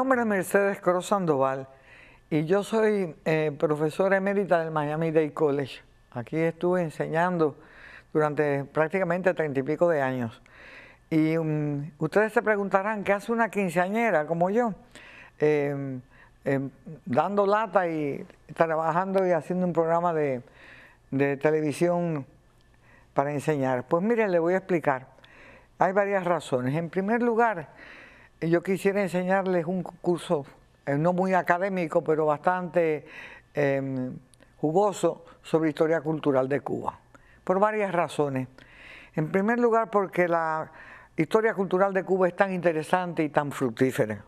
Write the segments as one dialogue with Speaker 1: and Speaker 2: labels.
Speaker 1: nombre es Mercedes Cruz Sandoval y yo soy eh, profesora emérita del Miami Dade College. Aquí estuve enseñando durante prácticamente treinta y pico de años. Y mm, ustedes se preguntarán, ¿qué hace una quinceañera como yo? Em, em, dando lata y trabajando y haciendo un programa de, de televisión para enseñar. Pues miren, le voy a explicar. Hay varias razones. En primer lugar, yo quisiera enseñarles un curso eh, no muy académico, pero bastante em, jugoso sobre historia cultural de Cuba, por varias razones. En primer lugar, porque la historia cultural de Cuba es tan interesante y tan fructífera.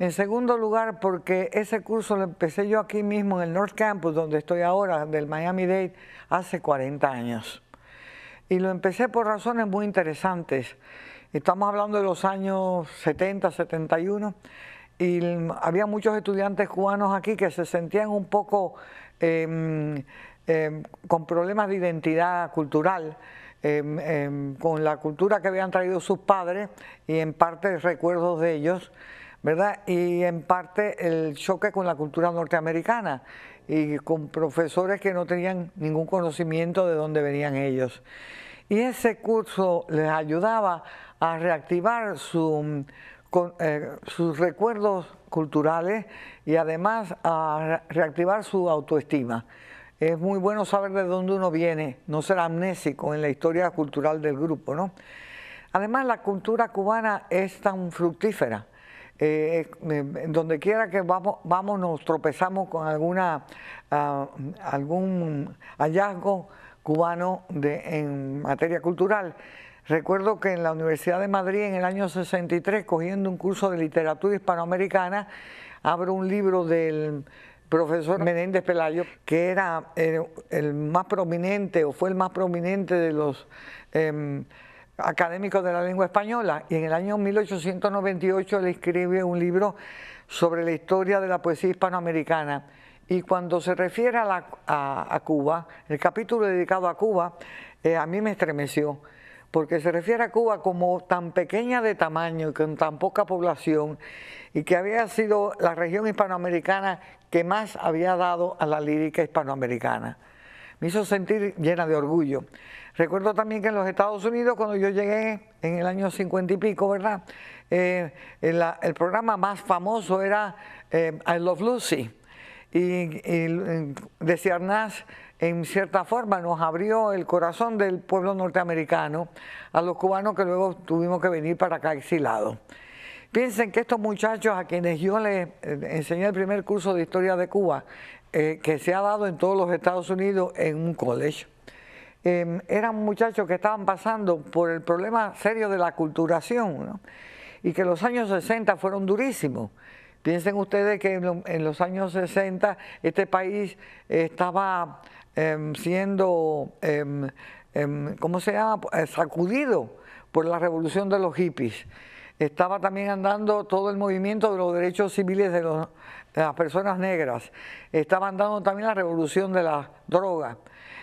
Speaker 1: En segundo lugar, porque ese curso lo empecé yo aquí mismo en el North Campus, donde estoy ahora, del Miami Dade, hace 40 años. Y lo empecé por razones muy interesantes. Estamos hablando de los años 70, 71, y había muchos estudiantes cubanos aquí que se sentían un poco em, em, con problemas de identidad cultural. Em, con la cultura que habían traído sus padres y en parte recuerdos de ellos, ¿verdad? Y en parte el choque con la cultura norteamericana y con profesores que no tenían ningún conocimiento de dónde venían ellos. Y ese curso les ayudaba a reactivar eh, sus recuerdos culturales y además a reactivar su autoestima. Es muy bueno saber de dónde uno viene, no ser amnésico en la historia cultural del grupo, ¿no? Además, la cultura cubana es tan fructífera. Eh, eh, donde quiera que vamos, nos tropezamos con alguna, ah, algún hallazgo cubano en materia cultural. Recuerdo que en la Universidad de Madrid en el año 63, cogiendo un curso de literatura hispanoamericana, abro un libro del profesor Menéndez Pelayo, que era eh, el, más prominente o fue el más prominente de los em, académicos de la lengua española, y en el año 1898 le escribe un libro sobre la historia de la poesía hispanoamericana. Y cuando se refiere a, Cuba, el capítulo dedicado a Cuba, eh, a mí me estremeció porque se refiere a Cuba como tan pequeña de tamaño y con tan poca población y que había sido la región hispanoamericana que más había dado a la lírica hispanoamericana. Me hizo sentir llena de orgullo. Recuerdo también que en los Estados Unidos, cuando yo llegué en el año 50 y pico, ¿verdad? Eh, el, programa más famoso era eh, I Love Lucy. Y, y eh, decía Arnaz, en cierta forma nos abrió el corazón del pueblo norteamericano a los cubanos que luego tuvimos que venir para acá exilados. Piensen que estos muchachos a quienes yo les eh, enseñé el primer curso de historia de Cuba, eh, que se ha dado en todos los Estados Unidos en un college, em, eran muchachos que estaban pasando por el problema serio de la culturación, y que los años 60 fueron durísimos. Piensen ustedes que en, los años 60 este país estaba Em, siendo, em, em, ¿cómo se llama?, eh, sacudido por la revolución de los hippies. Estaba también andando todo el movimiento de los derechos civiles de, las personas negras. Estaba andando también la revolución de la droga.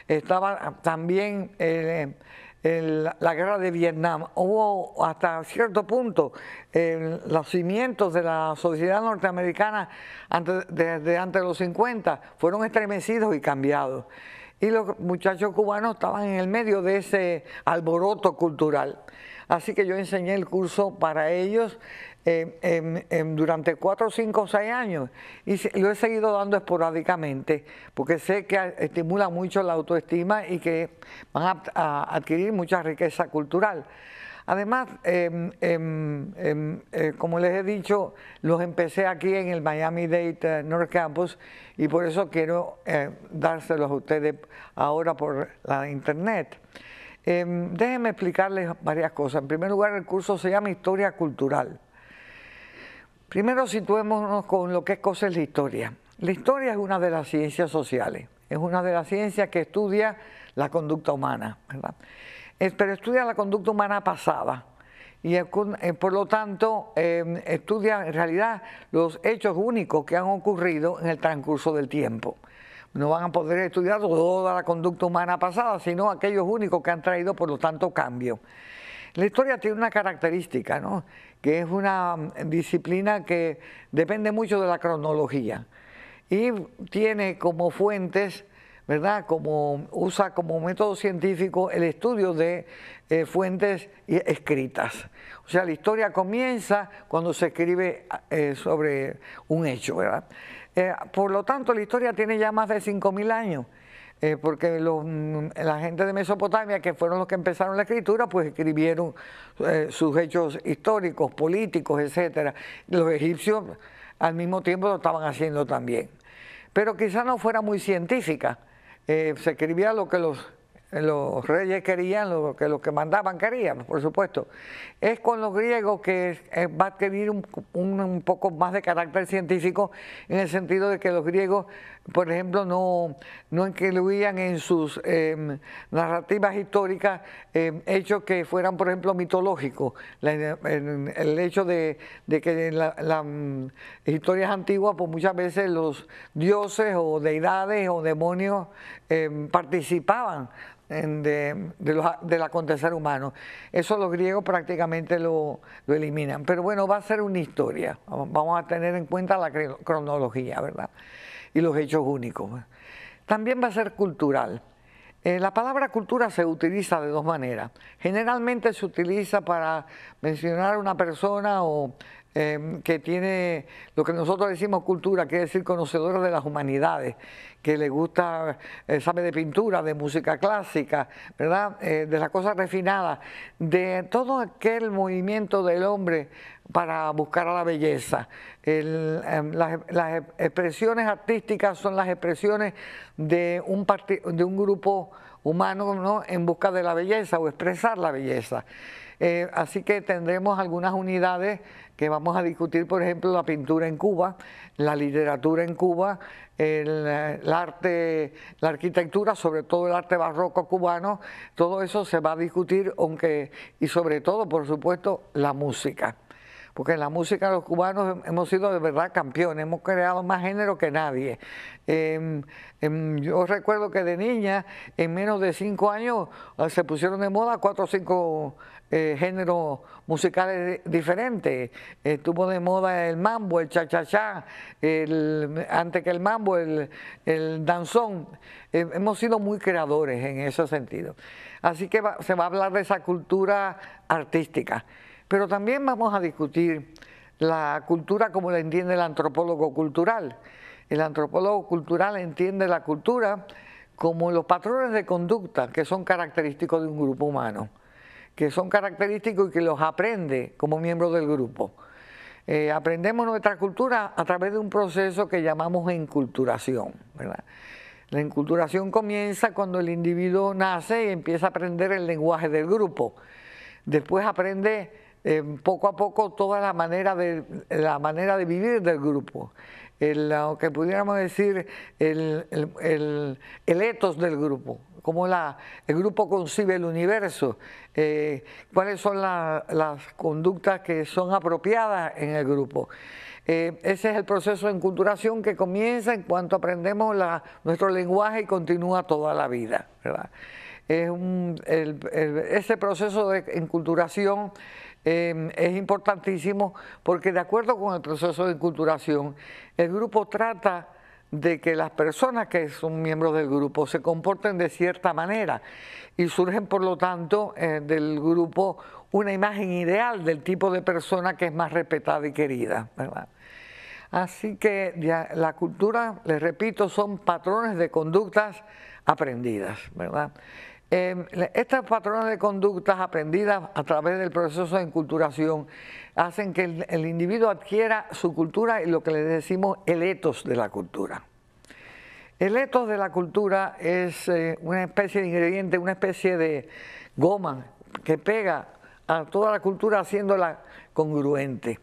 Speaker 1: Estaba también eh, la, guerra de Vietnam, hubo hasta cierto punto eh, los cimientos de la sociedad norteamericana desde antes de los 50 fueron estremecidos y cambiados. Y los muchachos cubanos estaban en el medio de ese alboroto cultural. Así que yo enseñé el curso para ellos durante cuatro, cinco, o seis años y lo he seguido dando esporádicamente porque sé que estimula mucho la autoestima y que van a, adquirir mucha riqueza cultural. Además, em, em, em, eh, como les he dicho, los empecé aquí en el Miami Dade eh, North Campus y por eso quiero eh, dárselos a ustedes ahora por la internet. déjenme explicarles varias cosas. En primer lugar, el curso se llama Historia Cultural. Primero situémonos con lo que es cosa es la historia. La historia es una de las ciencias sociales, es una de las ciencias que estudia la conducta humana, ¿verdad? pero estudia la conducta humana pasada y eh, por lo tanto em, estudia en realidad los hechos únicos que han ocurrido en el transcurso del tiempo. No van a poder estudiar toda la conducta humana pasada, sino aquellos únicos que han traído, por lo tanto, cambio. La historia tiene una característica, que es una mm, disciplina que depende mucho de la cronología y tiene como fuentes, ¿verdad? Como usa como método científico el estudio de eh, fuentes escritas. O sea, la historia comienza cuando se escribe ah, eh, sobre un hecho, ¿verdad? Eh, por lo tanto, la historia tiene ya más de 5.000 años eh, porque mm, la gente de Mesopotamia, que fueron los que empezaron la escritura, pues escribieron eh, sus hechos históricos, políticos, etc. Los egipcios al mismo tiempo lo estaban haciendo también. Pero quizás no fuera muy científica. Eh, se escribía lo que los, reyes querían, lo que los que mandaban querían, por supuesto. Es con los griegos que va a adquirir un poco más de carácter científico, en el sentido de que los griegos por ejemplo, no, no incluían en sus em, narrativas históricas em, hechos que fueran, por ejemplo, mitológicos. el, hecho de, que que las mm, historias antiguas, pues muchas veces los dioses o deidades o demonios em, participaban del acontecer humano. Eso los griegos prácticamente lo, eliminan. Pero bueno, va a ser una historia. Vamos a tener en cuenta la cronología, ¿verdad? y los hechos únicos. ¿eh? También va a ser cultural. Eh, la palabra cultura se utiliza de dos maneras. Generalmente se utiliza para mencionar a una persona o, em, que tiene lo que nosotros decimos cultura, quiere decir conocedora de las humanidades, que le gusta, eh, sabe de pintura, de música clásica, ¿verdad? de las cosas refinadas, de todo aquel movimiento del hombre para buscar a la belleza. Em, las, expresiones artísticas son las expresiones de un, grupo humano en busca de la belleza o expresar la belleza. Eh, así que tendremos algunas unidades que vamos a discutir, por ejemplo, la pintura en Cuba, la literatura en Cuba, el, arte, la arquitectura, sobre todo el arte barroco cubano, todo eso se va a discutir, aunque, y sobre todo, por supuesto, la música porque en la música los cubanos hemos sido de verdad campeones, hemos creado más género que nadie. Em, em, yo recuerdo que de niña, en menos de cinco años, ah, se pusieron de moda cuatro o cinco eh, géneros musicales diferentes. Estuvo de moda el mambo, el cha-cha-cha, antes que el mambo, el, danzón. Eh, hemos sido muy creadores en ese sentido. Así que se va a hablar de esa cultura artística. Pero también vamos a discutir la cultura como la entiende el antropólogo cultural. El antropólogo cultural entiende la cultura como los patrones de conducta que son característicos de un grupo humano, que son característicos y que los aprende como miembro del grupo. Eh, aprendemos nuestra cultura a través de un proceso que llamamos enculturación. La enculturación comienza cuando el individuo nace y empieza a aprender el lenguaje del grupo. Después aprende Em, poco a poco toda la manera de, la manera de vivir del grupo, lo que pudiéramos decir el, etos del grupo, cómo el grupo concibe el universo, eh, cuáles son las conductas que son apropiadas en el grupo. Eh, ese es el proceso de enculturación que comienza en cuanto aprendemos nuestro lenguaje y continúa toda la vida. ¿verdad? Es ese proceso de enculturación Em, es importantísimo porque de acuerdo con el proceso de inculturación, el grupo trata de que las personas que son miembros del grupo se comporten de cierta manera y surgen por lo tanto eh, del grupo una imagen ideal del tipo de persona que es más respetada y querida. ¿verdad? Así que ya, la cultura, les repito, son patrones de conductas aprendidas, ¿verdad? Em, estas patrones de conductas aprendidas a través del proceso de enculturación hacen que el, individuo adquiera su cultura y lo que le decimos el etos de la cultura. El etos de la cultura es eh, una especie de ingrediente, una especie de goma que pega a toda la cultura haciéndola congruente.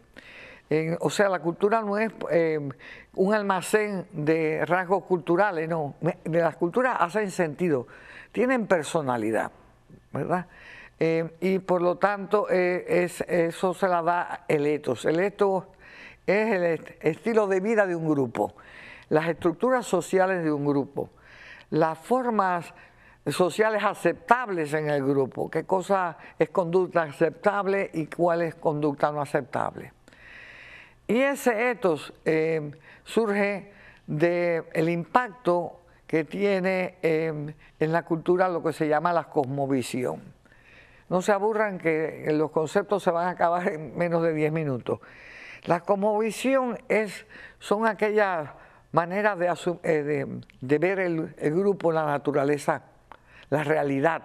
Speaker 1: o sea, la cultura no es em, un almacén de rasgos culturales, no. De las culturas hacen sentido tienen personalidad, ¿verdad? Eh, y por lo tanto, eh, eso se la da el ethos. El ethos es el estilo de vida de un grupo, las estructuras sociales de un grupo, las formas sociales aceptables en el grupo, qué cosa es conducta aceptable y cuál es conducta no aceptable. Y ese ethos eh, surge del impacto que tiene em, en la cultura lo que se llama la cosmovisión. No se aburran que los conceptos se van a acabar en menos de 10 minutos. La cosmovisión es, son aquellas maneras de, eh, ver el, grupo, la naturaleza, la realidad.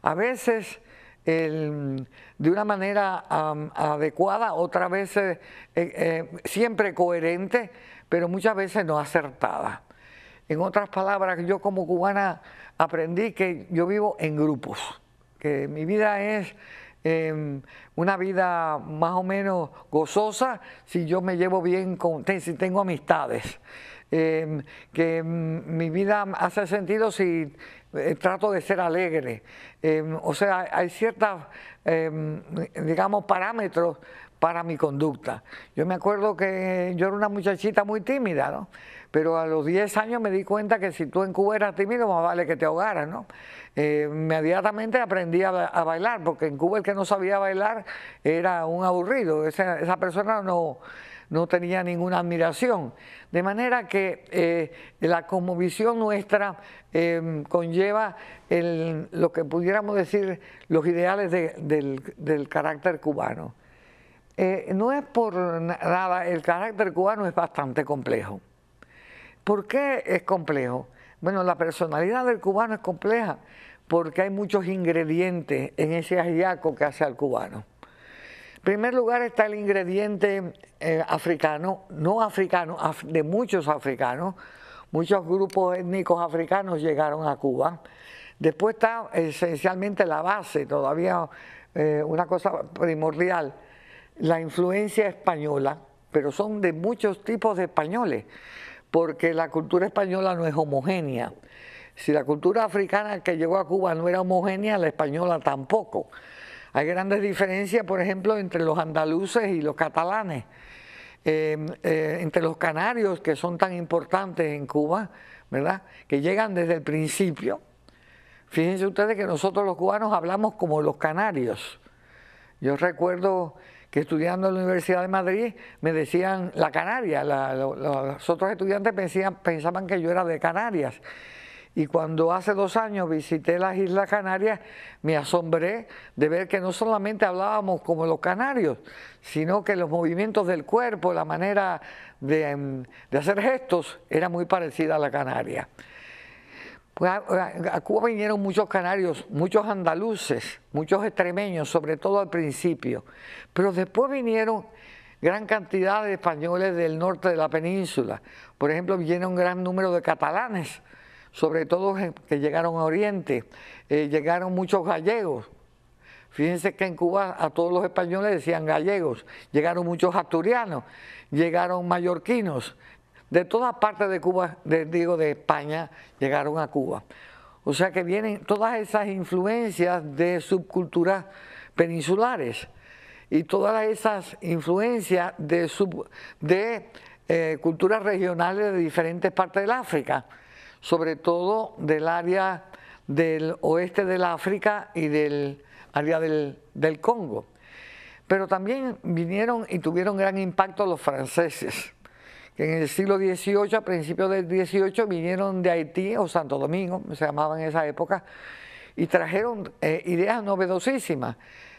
Speaker 1: A veces de una manera adecuada, otras veces eh, eh, siempre coherente, pero muchas veces no acertada. En otras palabras, yo como cubana aprendí que yo vivo en grupos, que mi vida es em, una vida más o menos gozosa si yo me llevo bien, con, si tengo amistades. Em, que mi vida hace sentido si eh, trato de ser alegre. Em, o sea, hay ciertos, digamos, parámetros para mi conducta. Yo me acuerdo que yo era una muchachita muy tímida, ¿no? Pero a los 10 años me di cuenta que si tú en Cuba eras tímido, más vale que te ahogaras, ¿no? Eh, inmediatamente aprendí a, bailar, porque en Cuba el que no sabía bailar era un aburrido, esa, persona no, no tenía ninguna admiración. De manera que eh, la cosmovisión nuestra em, conlleva lo que pudiéramos decir los ideales del, carácter cubano. Eh, no es por nada, el carácter cubano es bastante complejo. ¿Por qué es complejo? Bueno, la personalidad del cubano es compleja porque hay muchos ingredientes en ese ajiaco que hace al cubano. En primer lugar está el ingrediente eh, africano, no africano, de muchos africanos. Muchos grupos étnicos africanos llegaron a Cuba. Después está esencialmente la base, todavía eh, una cosa primordial, la influencia española, pero son de muchos tipos de españoles porque la cultura española no es homogénea. Si la cultura africana que llegó a Cuba no era homogénea, la española tampoco. Hay grandes diferencias, por ejemplo, entre los andaluces y los catalanes, em, eh, entre los canarios, que son tan importantes en Cuba, ¿verdad? Que llegan desde el principio. Fíjense ustedes que nosotros los cubanos hablamos como los canarios. Yo recuerdo que estudiando en la Universidad de Madrid me decían la Canaria, los otros estudiantes pensaban, que yo era de Canarias. Y cuando hace dos años visité las Islas Canarias, me asombré de ver que no solamente hablábamos como los canarios, sino que los movimientos del cuerpo, la manera de em, hacer gestos, era muy parecida a la canaria. Pues, ah, ah, a, Cuba vinieron muchos canarios, muchos andaluces, muchos extremeños, sobre todo al principio, pero después vinieron gran cantidad de españoles del norte de la península. Por ejemplo, vinieron un gran número de catalanes, sobre todo que llegaron a Oriente, eh, llegaron muchos gallegos. Fíjense que en Cuba a todos los españoles decían gallegos, llegaron muchos asturianos, llegaron mallorquinos, de todas partes de Cuba, digo de España, llegaron a Cuba. O sea que vienen todas esas influencias de subculturas peninsulares y todas esas influencias de, de eh, culturas regionales de diferentes partes del África, sobre todo del área del oeste del África y del área del, del Congo. Pero también vinieron y tuvieron gran impacto los franceses que en el siglo XVIII, a principios del XVIII, vinieron de Haití o Santo Domingo, se llamaba en esa época, y trajeron eh, ideas novedosísimas,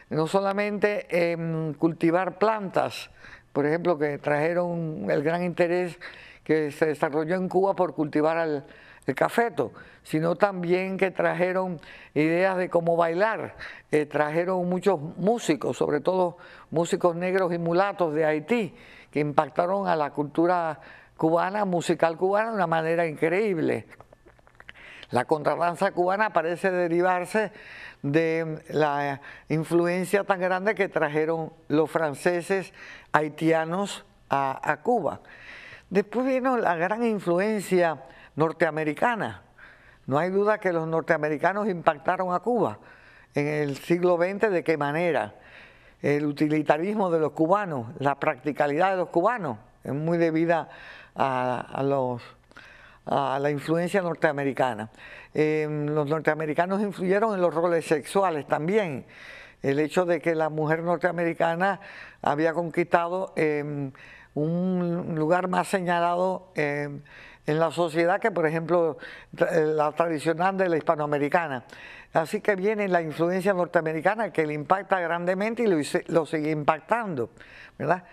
Speaker 1: no solamente em, cultivar plantas, por ejemplo, que trajeron el gran interés que se desarrolló en Cuba por cultivar el cafeto, sino también que trajeron ideas de cómo bailar, eh, trajeron muchos músicos, sobre todo músicos negros y mulatos de Haití, que impactaron a la cultura cubana, musical cubana, de una manera increíble. La contradanza cubana parece derivarse de la influencia tan grande que trajeron los franceses haitianos a, a Cuba. Después vino la gran influencia norteamericana. No hay duda que los norteamericanos impactaron a Cuba en el siglo XX, ¿de qué manera? el utilitarismo de los cubanos, la practicalidad de los cubanos, es muy debida a, la influencia norteamericana. Em, los norteamericanos influyeron en los roles sexuales también. El hecho de que la mujer norteamericana había conquistado em, un lugar más señalado em, en la sociedad que, por ejemplo, eh, la tradicional de la hispanoamericana. Así que viene la influencia norteamericana que le impacta grandemente y lo, sigue impactando, ¿verdad?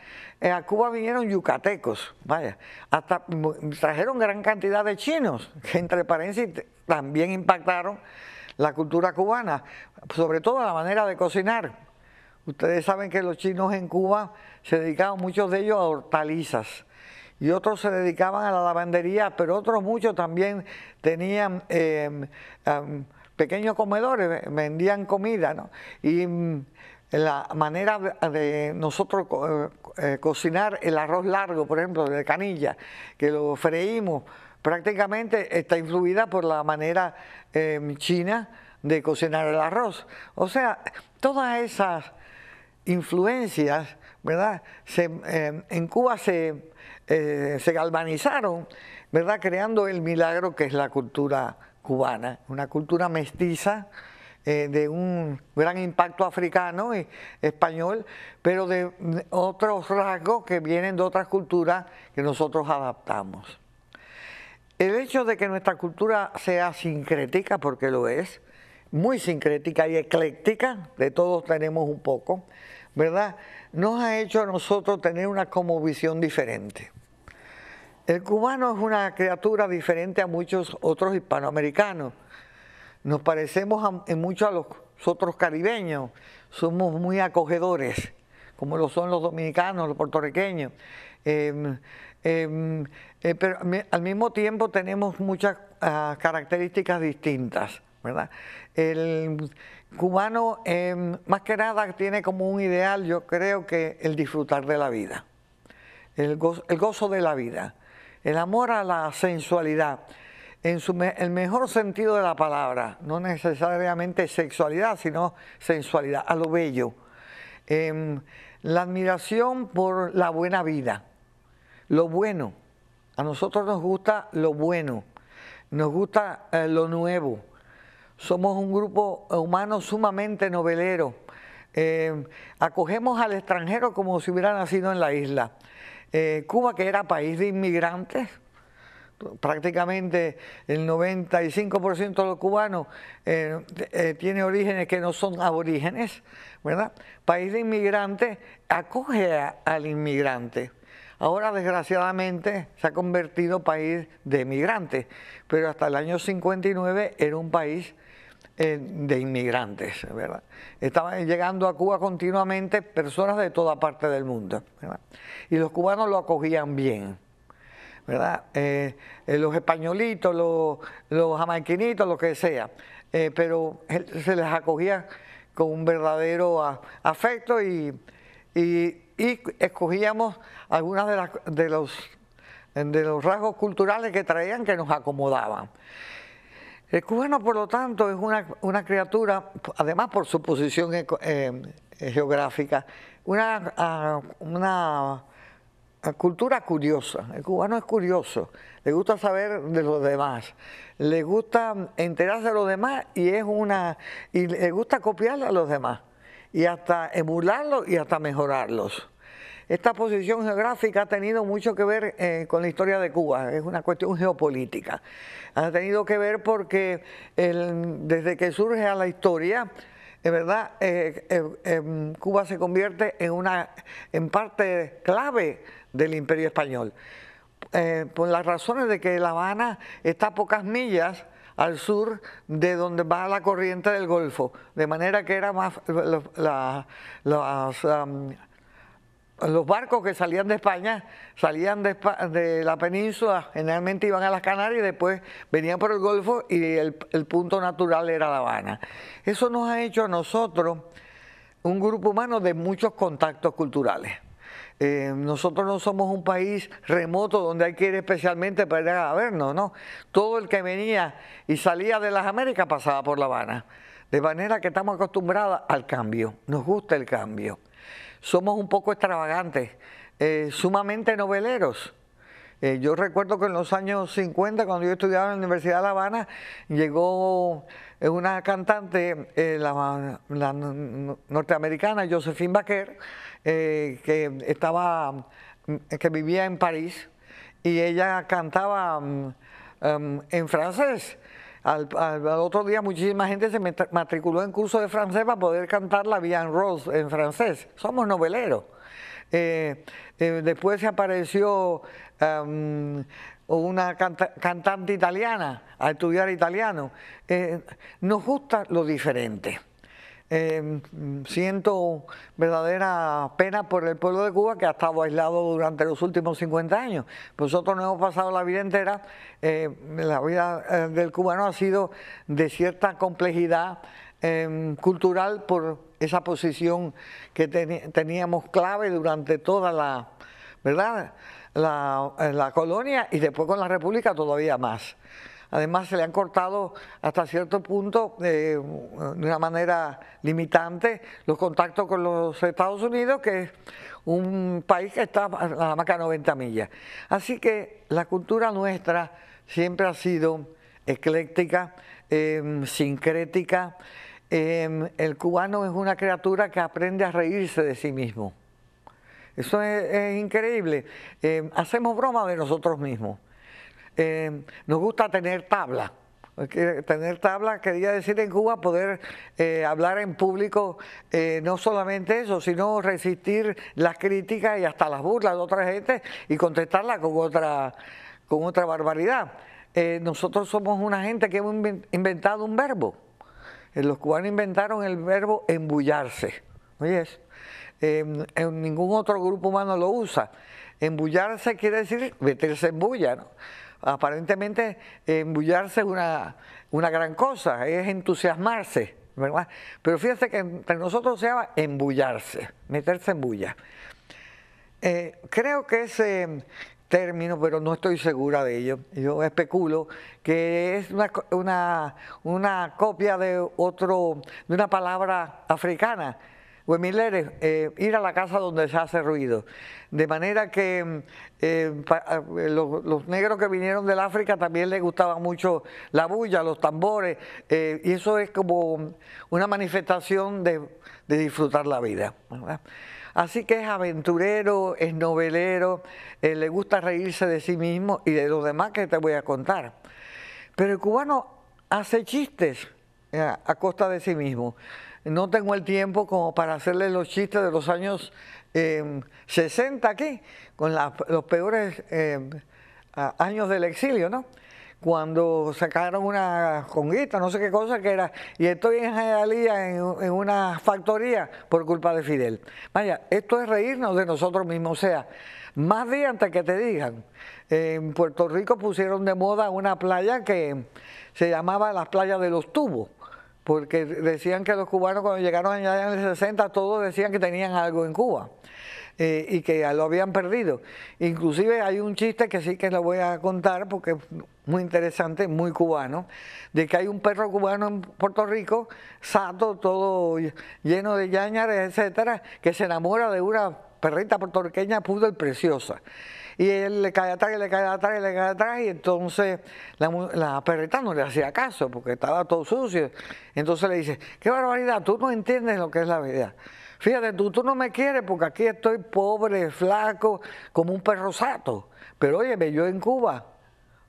Speaker 1: Eh, a Cuba vinieron yucatecos, vaya, hasta trajeron gran cantidad de chinos, que entre paréntesis también impactaron la cultura cubana, sobre todo la manera de cocinar. Ustedes saben que los chinos en Cuba se dedicaban muchos de ellos a hortalizas y otros se dedicaban a la lavandería, pero otros muchos también tenían... Eh, pequeños comedores, vendían comida, ¿no? Y mm, la manera de nosotros eh, eh, cocinar el arroz largo, por ejemplo, de canilla, que lo freímos, prácticamente está influida por la manera em, china de cocinar el arroz. O sea, todas esas influencias, ¿verdad? Em, en Cuba se, eh, se galvanizaron, ¿verdad? Creando el milagro que es la cultura cubana, una cultura mestiza eh, de un gran impacto africano y español, pero de otros rasgos que vienen de otras culturas que nosotros adaptamos. El hecho de que nuestra cultura sea sincrética, porque lo es, muy sincrética y ecléctica, de todos tenemos un poco, ¿verdad? Nos ha hecho a nosotros tener una como visión diferente. El cubano es una criatura diferente a muchos otros hispanoamericanos. Nos parecemos en mucho a los otros caribeños. Somos muy acogedores, como lo son los dominicanos, los puertorriqueños. Em, em, eh, pero al mismo tiempo tenemos muchas ah, características distintas, ¿verdad? El cubano, em, más que nada, tiene como un ideal, yo creo que el disfrutar de la vida, el gozo de la vida. El amor a la sensualidad, en el mejor sentido de la palabra, no necesariamente sexualidad, sino sensualidad, a lo bello. Em, la admiración por la buena vida, lo bueno. A nosotros nos gusta lo bueno, nos gusta eh, lo nuevo. Somos un grupo humano sumamente novelero. Em, acogemos al extranjero como si hubiera nacido en la isla. Eh, Cuba, que era país de inmigrantes, prácticamente el 95% de los cubanos eh, eh, tiene orígenes que no son aborígenes, ¿verdad? País de inmigrantes acoge al inmigrante. Ahora, desgraciadamente, se ha convertido país de inmigrantes, pero hasta el año 59 era un país eh, de inmigrantes, ¿verdad? Estaban llegando a Cuba continuamente personas de toda parte del mundo, Y los cubanos lo acogían bien, ¿verdad? Eh, eh, los españolitos, los, los jamaiquinitos, lo que sea, pero se les acogía con un verdadero afecto y, escogíamos algunas de, las, de los de los rasgos culturales que traían que nos acomodaban. El cubano, por lo tanto, es una, una criatura, además por su posición eh, eh, geográfica, una, ah, una ah, cultura curiosa. El cubano es curioso, le gusta saber de los demás, le gusta enterarse de los demás y es una y le gusta copiar a los demás y hasta emularlos y hasta mejorarlos. Esta posición geográfica ha tenido mucho que ver eh, con la historia de Cuba, es una cuestión geopolítica. Ha tenido que ver porque desde que surge a la historia, es verdad, eh, eh, em, Cuba se convierte en, una, en parte clave del imperio español. por las razones de que La Habana está a pocas millas al sur de donde va la corriente del Golfo, de manera que era más la, los barcos que salían de España, salían de, la península, generalmente iban a las Canarias y después venían por el Golfo y el, punto natural era La Habana. Eso nos ha hecho a nosotros un grupo humano de muchos contactos culturales. Eh, nosotros no somos un país remoto donde hay que ir especialmente para vernos, no. Todo el que venía y salía de las Américas pasaba por La Habana. De manera que estamos acostumbrados al cambio, nos gusta el cambio somos un poco extravagantes, eh, sumamente noveleros. Eh, yo recuerdo que en los años 50, cuando yo estudiaba en la Universidad de La Habana, llegó eh, una cantante, norteamericana, Josephine Baker, que, mm, que vivía en París, y ella cantaba mm, em, en francés. Al, otro día muchísima gente se matriculó en curso de francés para poder cantar la Vian Rose en francés. Somos noveleros. Eh, eh, después se apareció um, una cantante italiana a estudiar italiano. Eh, nos gusta lo diferente. Em, siento verdadera pena por el pueblo de Cuba que ha estado aislado durante los últimos 50 años. Nosotros no hemos pasado la vida entera, eh, la vida eh, del cubano ha sido de cierta complejidad em, cultural por esa posición que teníamos clave durante toda la, ¿verdad? la, colonia y después con la República todavía más. Además, se le han cortado hasta cierto punto, eh, de una manera limitante, los contactos con los Estados Unidos, que es un país que está a más marca 90 millas. Así que la cultura nuestra siempre ha sido ecléctica, em, sincrética. Em, el cubano es una criatura que aprende a reírse de sí mismo. Eso es, increíble. Em, hacemos broma de nosotros mismos. Em, nos gusta tener tabla. Tener tabla quería decir en Cuba poder eh, hablar en público, eh, no solamente eso, sino resistir las críticas y hasta las burlas de otra gente y contestarlas con otra, con otra barbaridad. Eh, nosotros somos una gente que hemos inventado un verbo. los cubanos inventaron el verbo embullarse. Em, en ningún otro grupo humano lo usa. Embullarse quiere decir meterse en bulla, ¿no? aparentemente embullarse es una, gran cosa, es entusiasmarse, ¿verdad? Pero fíjense que entre nosotros se llama embullarse, meterse en bulla. Eh, creo que ese término, pero no estoy segura de ello, yo especulo que es una, una, una copia de otro, de una palabra africana Wemileres, pues, eh, eh, ir a la casa donde se hace ruido. De manera que mm, eh, ah, los, negros que vinieron del África también les gustaba mucho la bulla, los tambores, y eso es como una manifestación de, disfrutar la vida. Así que es aventurero, es novelero, le gusta reírse de sí mismo y de los demás que te voy a contar. Pero el cubano hace chistes a costa de sí mismo no tengo el tiempo como para hacerle los chistes de los años 60 eh, aquí, con los peores eh, años del exilio, ¿no? Cuando sacaron una conguita, no sé qué cosa que era, y estoy en Jayalía en, en una factoría por culpa de Fidel. Vaya, esto es reírnos de nosotros mismos, o sea, más días antes que te digan. En Puerto Rico pusieron de moda una playa que se llamaba las playas de los tubos porque decían que los cubanos cuando llegaron allá en el 60 todos decían que tenían algo en Cuba eh, y que lo habían perdido. Inclusive hay un chiste que sí que lo voy a contar porque es muy interesante, muy cubano, de que hay un perro cubano en Puerto Rico, sato, todo lleno de yañares, etcétera, que se enamora de una perrita puertorriqueña pudo y preciosa. Y él le cae atrás, le cae atrás, y le cae atrás, y entonces la, perrita no le hacía caso porque estaba todo sucio. Entonces le dice, qué barbaridad, tú no entiendes lo que es la vida. Fíjate, tú, tú no me quieres porque aquí estoy pobre, flaco, como un perro sato. Pero óyeme, yo en Cuba,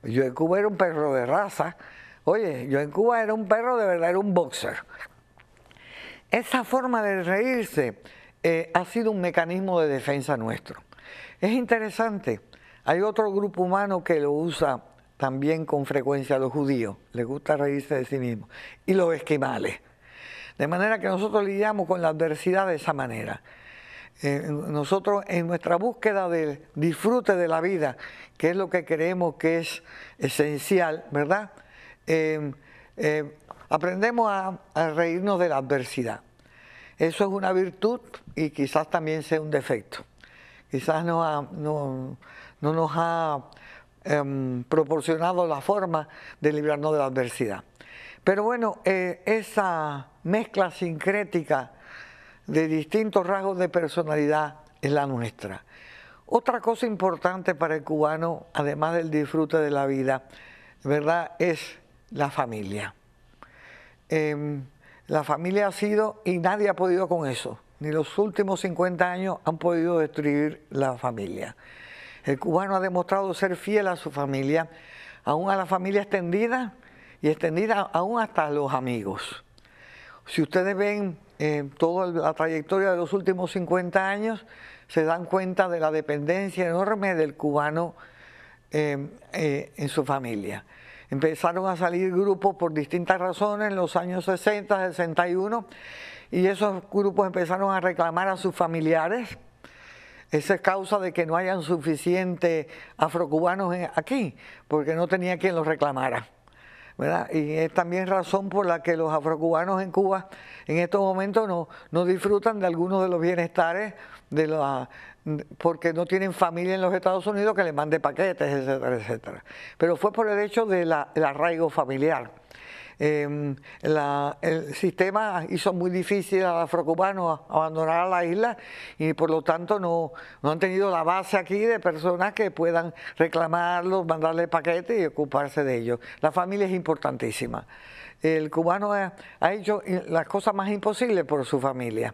Speaker 1: yo en Cuba era un perro de raza. Oye, yo en Cuba era un perro de verdad, era un boxer. Esa forma de reírse eh, ha sido un mecanismo de defensa nuestro. Es interesante. Hay otro grupo humano que lo usa también con frecuencia los judíos. Les gusta reírse de sí mismos. Y los esquimales. De manera que nosotros lidiamos con la adversidad de esa manera. Eh, nosotros en nuestra búsqueda del disfrute de la vida, que es lo que creemos que es esencial, ¿verdad? Em, eh, aprendemos a reírnos de la adversidad. Eso es una virtud y quizás también sea un defecto quizás no, no, nos ha em, proporcionado la forma de librarnos de la adversidad. Pero bueno, eh, esa mezcla sincrética de distintos rasgos de personalidad es la nuestra. Otra cosa importante para el cubano, además del disfrute de la vida, ¿verdad? Es la familia. Em, la familia ha sido, y nadie ha podido con eso, ni los últimos 50 años han podido destruir la familia. El cubano ha demostrado ser fiel a su familia, aún a la familia extendida y extendida aún hasta los amigos. Si ustedes ven eh, toda la trayectoria de los últimos 50 años, se dan cuenta de la dependencia enorme del cubano em, eh, en su familia. Empezaron a salir grupos por distintas razones en los años 60, 61 y esos grupos empezaron a reclamar a sus familiares. Esa es causa de que no hayan suficientes afrocubanos aquí, porque no tenía quien los reclamara. ¿verdad? Y es también razón por la que los afrocubanos en Cuba en estos momentos no, no disfrutan de algunos de los bienestares de la, porque no tienen familia en los Estados Unidos que les mande paquetes, etcétera, etcétera. Pero fue por el hecho del arraigo familiar. Em, el sistema hizo muy difícil al afrocubano abandonar la isla y por lo tanto no, han tenido la base aquí de personas que puedan reclamarlos, mandarle paquetes y ocuparse de ellos. La familia es importantísima el cubano ha, hecho las cosas más imposibles por su familia.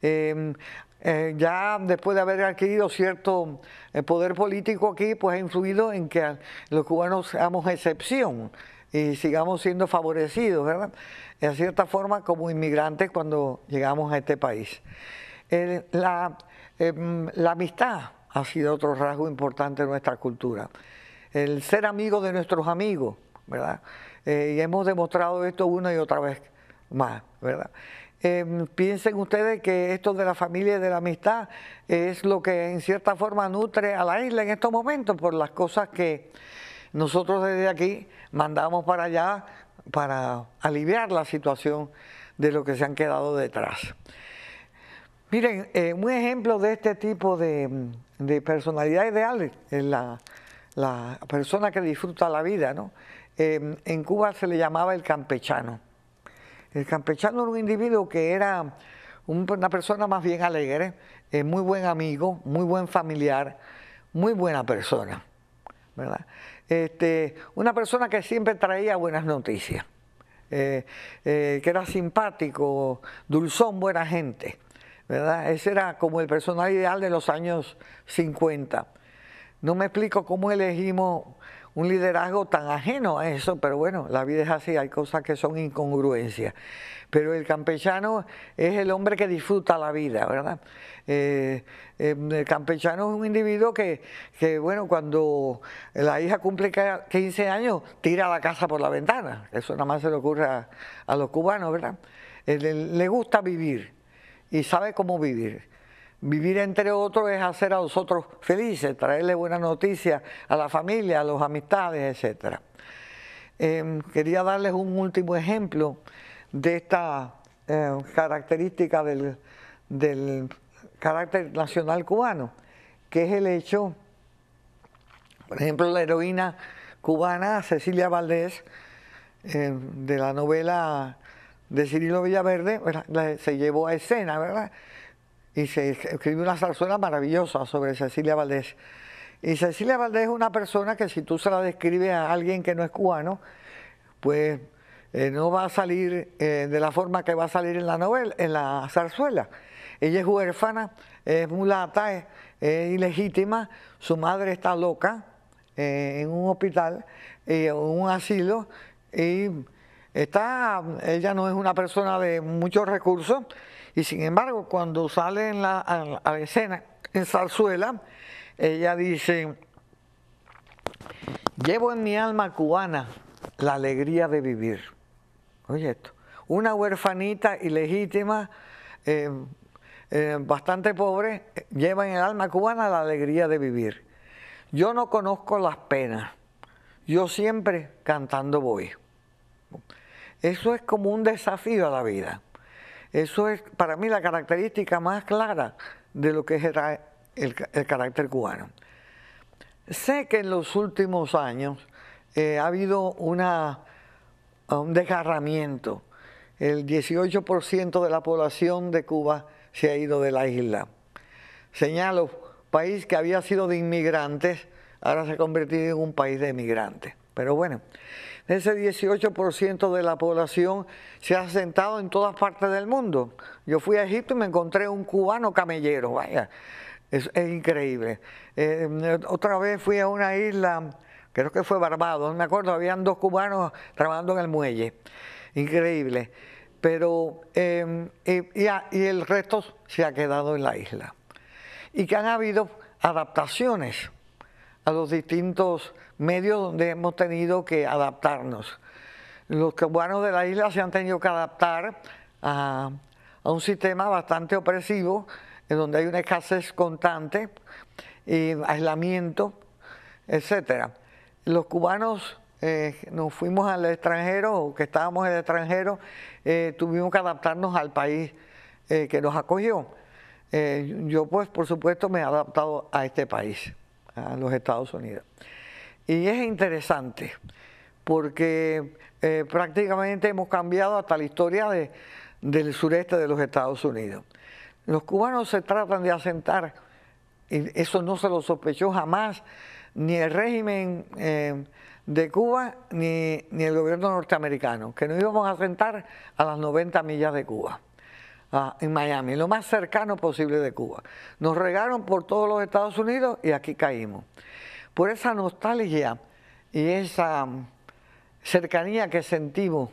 Speaker 1: Em, eh, ya después de haber adquirido cierto eh, poder político aquí, pues ha influido en que los cubanos seamos excepción y sigamos siendo favorecidos, ¿verdad? En cierta forma como inmigrantes cuando llegamos a este país. Em, la, amistad ha sido otro rasgo importante de nuestra cultura. El ser amigo de nuestros amigos, ¿verdad? Eh, y hemos demostrado esto una y otra vez más, ¿verdad? Em, piensen ustedes que esto de la familia y de la amistad es lo que en cierta forma nutre a la isla en estos momentos por las cosas que nosotros desde aquí mandamos para allá para aliviar la situación de lo que se han quedado detrás. Miren, eh, un ejemplo de este tipo de, personalidad ideal es la, persona que disfruta la vida, ¿no? Eh, en Cuba se le llamaba el campechano. El campechano era un individuo que era una persona más bien alegre, eh, muy buen amigo, muy buen familiar, muy buena persona, ¿verdad? Este, una persona que siempre traía buenas noticias, eh, eh, que era simpático, dulzón, buena gente, ¿verdad? Ese era como el personal ideal de los años 50. No me explico cómo elegimos un liderazgo tan ajeno a eso, pero bueno, la vida es así, hay cosas que son incongruencias. Pero el campechano es el hombre que disfruta la vida, ¿verdad? Eh, em, el campechano es un individuo que, bueno, cuando la hija cumple 15 años, tira la casa por la ventana. Eso nada más se le ocurre a, los cubanos, ¿verdad? Eh, le gusta vivir y sabe cómo vivir. Vivir entre otros es hacer a los felices, traerle buenas noticias a la familia, a las amistades, etc. Eh, quería darles un último ejemplo de esta eh, característica del, carácter nacional cubano, que es el hecho, por ejemplo, la heroína cubana Cecilia Valdés, eh, de la novela de Cirilo Villaverde, se llevó a escena, ¿verdad? y se escribe una zarzuela maravillosa sobre Cecilia Valdés. Y Cecilia Valdés es una persona que si tú se la describes a alguien que no es cubano, pues eh, no va a salir eh, de la forma que va a salir en la novela, en la zarzuela. Ella es huérfana, es mulata, es, ilegítima, su madre está loca eh, en un hospital, en un asilo, y está, ella no es una persona de muchos recursos, y sin embargo, cuando sale en la, a, la escena, en Zarzuela, ella dice, llevo en mi alma cubana la alegría de vivir. Oye esto, una huerfanita ilegítima, eh, eh, bastante pobre, lleva en el alma cubana la alegría de vivir. Yo no conozco las penas, yo siempre cantando voy. Eso es como un desafío a la vida. Eso es para mí la característica más clara de lo que es el, carácter cubano. Sé que en los últimos años eh, ha habido un desgarramiento. El 18% de la población de Cuba se ha ido de la isla. Señalo, país que había sido de inmigrantes, ahora se ha convertido en un país de emigrantes. Pero bueno, ese 18% de la población se ha asentado en todas partes del mundo. Yo fui a Egipto y me encontré un cubano camellero, vaya, es, increíble. Eh, otra vez fui a una isla, creo que fue Barbados, me acuerdo, habían dos cubanos trabajando en el muelle, increíble. Pero, eh, y, y el resto se ha quedado en la isla. Y que han habido adaptaciones a los distintos medio donde hemos tenido que adaptarnos. Los cubanos de la isla se han tenido que adaptar a, un sistema bastante opresivo, en donde hay una escasez constante, y aislamiento, etcétera. Los cubanos eh, nos fuimos al extranjero, o que estábamos en el extranjero, eh, tuvimos que adaptarnos al país eh, que nos acogió. yo pues por supuesto me he adaptado a este país, a los Estados Unidos. Y es interesante porque eh, prácticamente hemos cambiado hasta la historia del sureste de los Estados Unidos. Los cubanos se tratan de asentar, y eso no se lo sospechó jamás ni el régimen eh, de Cuba ni, ni, el gobierno norteamericano, que nos íbamos a asentar a las 90 millas de Cuba, en Miami, lo más cercano posible de Cuba. Nos regaron por todos los Estados Unidos y aquí caímos por esa nostalgia y esa mm, cercanía que sentimos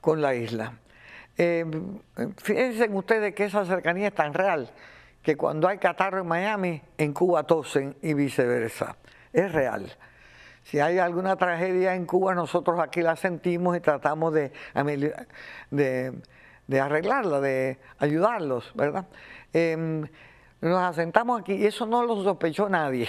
Speaker 1: con la isla. Em, fíjense ustedes que esa cercanía es tan real que cuando hay catarro en Miami, en Cuba tosen y viceversa. Es real. Si hay alguna tragedia en Cuba, nosotros aquí la sentimos y tratamos de, arreglarla, de ayudarlos, ¿verdad? Em, nos asentamos aquí y eso no lo sospechó nadie.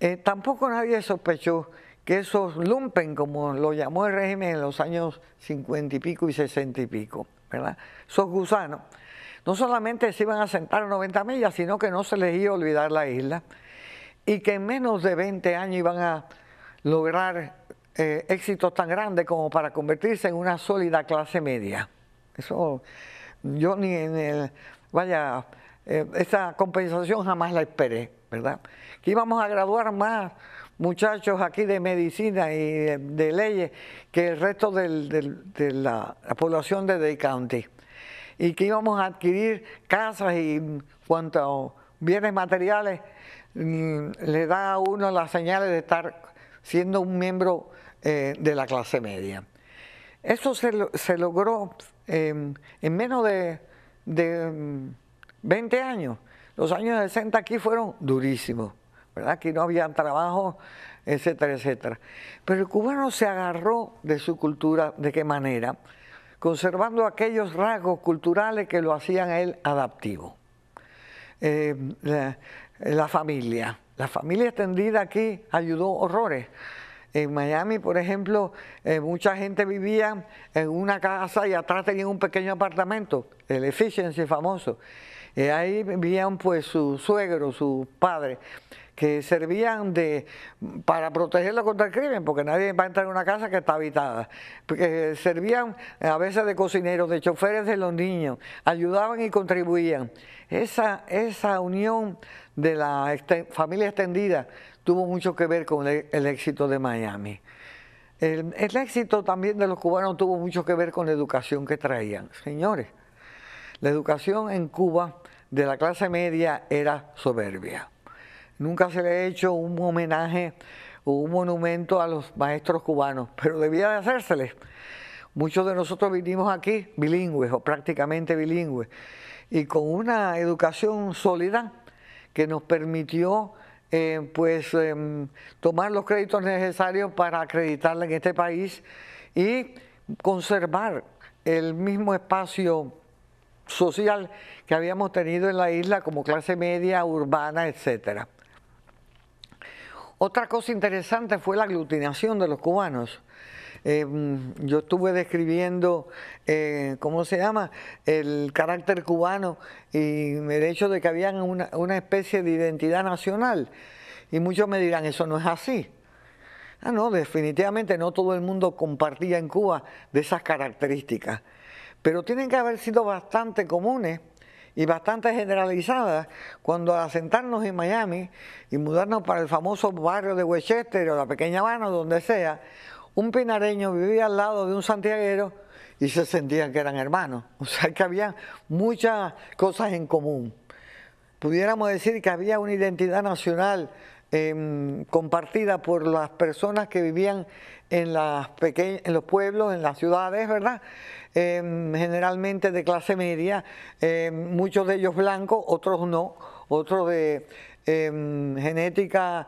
Speaker 1: Eh, tampoco nadie sospechó que esos lumpen, como lo llamó el régimen en los años 50 y pico y 60 y pico, ¿verdad? esos gusanos, no solamente se iban a sentar a 90 millas, sino que no se les iba a olvidar la isla y que en menos de 20 años iban a lograr eh, éxitos tan grandes como para convertirse en una sólida clase media. Eso yo ni en el, vaya, eh, esa compensación jamás la esperé. ¿verdad? Que íbamos a graduar más muchachos aquí de medicina y de, leyes que el resto de la, población de Day County. Y que íbamos a adquirir casas y cuantos bienes materiales mm, le da a uno las señales de estar siendo un miembro eh, de la clase media. Eso se, logró em, en menos de 20 mm, años los años 60 aquí fueron durísimos, ¿verdad? Aquí no había trabajo, etcétera, etcétera. Pero el cubano se agarró de su cultura, ¿de qué manera? Conservando aquellos rasgos culturales que lo hacían a él adaptivo. Eh, la, familia, la familia extendida aquí ayudó horrores. En Miami, por ejemplo, eh, mucha gente vivía en una casa y atrás tenían un pequeño apartamento, el efficiency famoso. Eh, ahí vivían pues sus suegros, sus padres, que servían de para protegerla contra el crimen, porque nadie va a entrar en una casa que está habitada. porque servían a veces de cocineros, de choferes de los niños, ayudaban y contribuían. Esa, esa unión de la familia extendida tuvo mucho que ver con el, éxito de Miami. El, el, éxito también de los cubanos tuvo mucho que ver con la educación que traían. Señores, la educación en Cuba de la clase media era soberbia. Nunca se le ha hecho un homenaje o un monumento a los maestros cubanos, pero debía de hacérseles. Muchos de nosotros vinimos aquí bilingües o prácticamente bilingües y con una educación sólida que nos permitió eh, pues em, tomar los créditos necesarios para acreditarle en este país y conservar el mismo espacio social que habíamos tenido en la isla como clase media, urbana, etc. Otra cosa interesante fue la aglutinación de los cubanos. Eh, yo estuve describiendo, eh, ¿cómo se llama?, el carácter cubano y el hecho de que habían una, una especie de identidad nacional. Y muchos me dirán, eso no es así. Ah, no, definitivamente no todo el mundo compartía en Cuba de esas características pero tienen que haber sido bastante comunes y bastante generalizadas cuando al asentarnos en Miami y mudarnos para el famoso barrio de Westchester o la pequeña Habana, donde sea, un pinareño vivía al lado de un santiaguero y se sentían que eran hermanos. O sea que había muchas cosas en común. Pudiéramos decir que había una identidad nacional em, compartida por las personas que vivían en los pueblos, en las ciudades, ¿verdad? Em, generalmente de clase media, em, muchos de ellos blancos, otros no, otros de em, genética